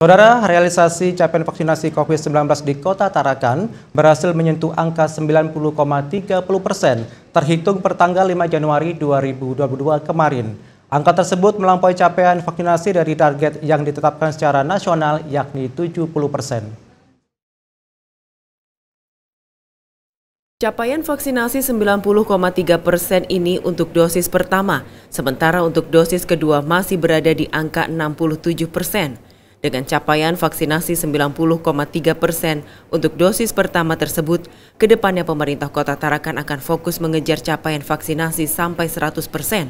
Saudara, realisasi capaian vaksinasi COVID-19 di kota Tarakan berhasil menyentuh angka 90,30 persen terhitung per tanggal 5 Januari 2022 kemarin. Angka tersebut melampaui capaian vaksinasi dari target yang ditetapkan secara nasional yakni 70 persen. Capaian vaksinasi 90,3 persen ini untuk dosis pertama, sementara untuk dosis kedua masih berada di angka 67 persen. Dengan capaian vaksinasi 90,3 persen untuk dosis pertama tersebut, kedepannya pemerintah kota Tarakan akan fokus mengejar capaian vaksinasi sampai 100 persen.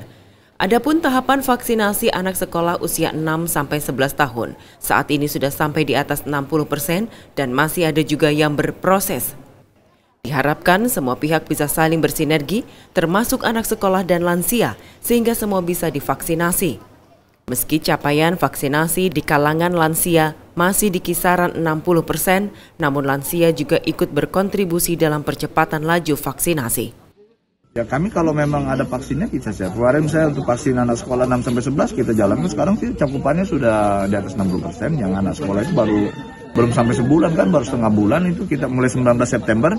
Adapun tahapan vaksinasi anak sekolah usia 6 sampai 11 tahun, saat ini sudah sampai di atas 60 persen dan masih ada juga yang berproses. Diharapkan semua pihak bisa saling bersinergi, termasuk anak sekolah dan lansia, sehingga semua bisa divaksinasi. Meski capaian vaksinasi di kalangan lansia masih di kisaran 60 persen, namun lansia juga ikut berkontribusi dalam percepatan laju vaksinasi. Ya kami kalau memang ada vaksinnya kita siap. Kemarin saya untuk vaksin anak sekolah 6 sampai 11 kita jalani Sekarang sih cakupannya sudah di atas 60 persen. Yang anak sekolah itu baru belum sampai sebulan kan, baru setengah bulan itu kita mulai 19 September.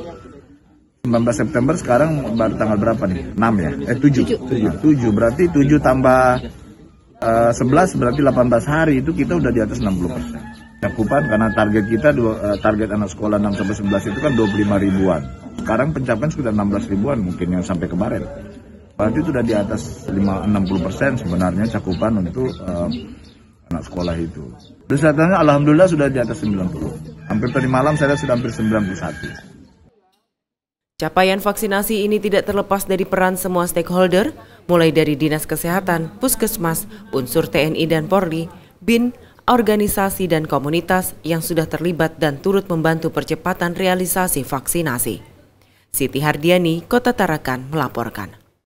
19 September sekarang baru tanggal berapa nih? 6 ya? Eh 7. 7. Nah, 7 berarti 7 tambah 11 eh, berarti 18 hari itu kita udah di atas 60 persen. Cakupan karena target kita eh, target anak sekolah 6 sampai 11 itu kan 25 ribuan. Sekarang pencapaian sudah 16 ribuan mungkin yang sampai kemarin. Berarti itu udah di atas 5, 60 persen sebenarnya cakupan untuk uh, anak sekolah itu. Terus alhamdulillah sudah di atas 90. Hampir tadi malam saya sudah hampir 91. Capaian vaksinasi ini tidak terlepas dari peran semua stakeholder, mulai dari Dinas Kesehatan, Puskesmas, unsur TNI dan Polri, BIN, organisasi dan komunitas yang sudah terlibat dan turut membantu percepatan realisasi vaksinasi. Siti Hardiani, Kota Tarakan melaporkan.